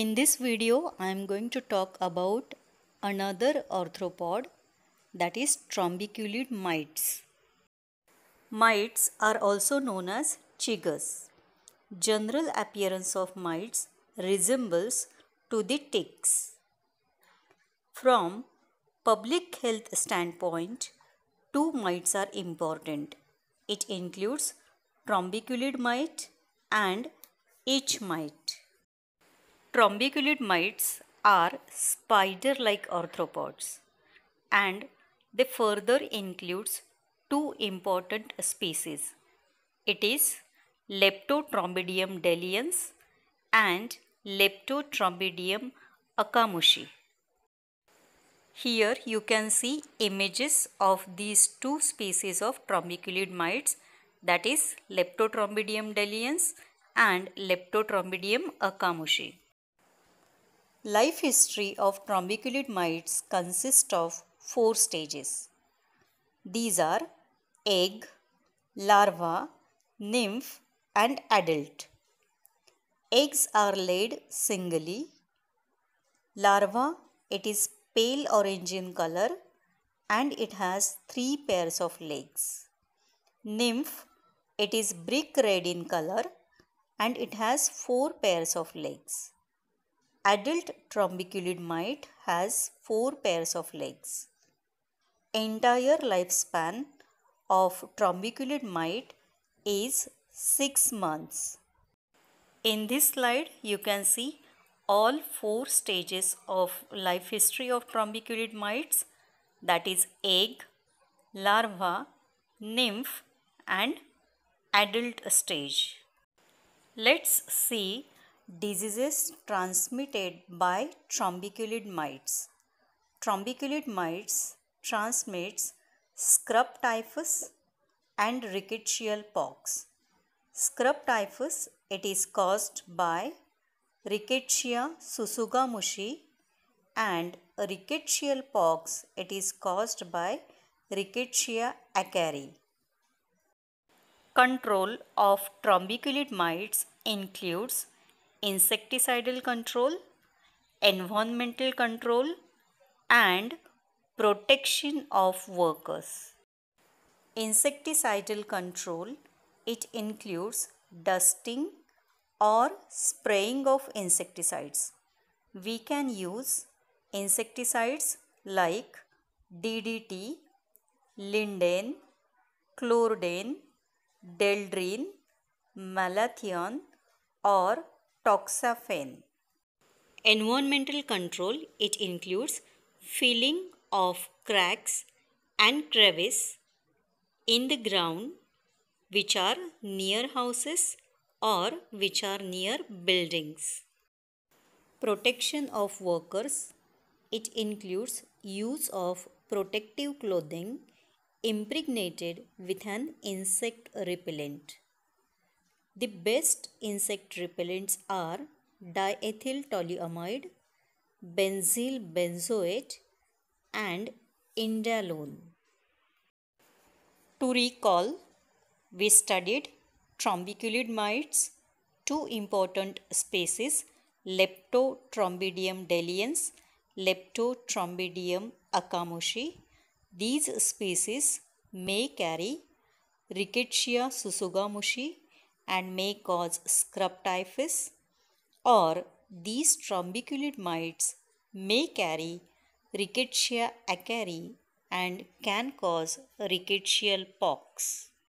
In this video, I am going to talk about another arthropod that is trombiculid mites. Mites are also known as chiggers. General appearance of mites resembles to the ticks. From public health standpoint, two mites are important. It includes trombiculid mite and H mite. Trombiculid mites are spider-like arthropods and they further includes two important species. It is Leptotrombidium deliens and Leptotrombidium akamushi. Here you can see images of these two species of trombiculid mites that is Leptotrombidium deliens and Leptotrombidium akamushi. Life history of trombiculid mites consists of four stages. These are egg, larva, nymph and adult. Eggs are laid singly. Larva, it is pale orange in color and it has three pairs of legs. Nymph, it is brick red in color and it has four pairs of legs. Adult trombiculid mite has 4 pairs of legs. Entire lifespan of trombiculid mite is 6 months. In this slide you can see all four stages of life history of trombiculid mites that is egg, larva, nymph and adult stage. Let's see Diseases transmitted by trombiculid mites. Trombiculid mites transmits scrub typhus and rickettsial pox. Scrub typhus it is caused by Rickettsia susugamushi and rickettsial pox it is caused by Rickettsia acari. Control of trombiculid mites includes insecticidal control, environmental control and protection of workers. Insecticidal control, it includes dusting or spraying of insecticides. We can use insecticides like DDT, linden, chlordane, deldrin, malathion or toxaphene. Environmental control it includes filling of cracks and crevices in the ground which are near houses or which are near buildings. Protection of workers it includes use of protective clothing impregnated with an insect repellent. The best insect repellents are diethyl toluamide, benzyl benzoate and indalone. To recall, we studied trombiculid mites, two important species Leptotrombidium deliens, Leptotrombidium akamoshi. These species may carry Rickettsia susugamushi and may cause scrub typhus or these trombiculid mites may carry rickettsia acari and can cause rickettsial pox.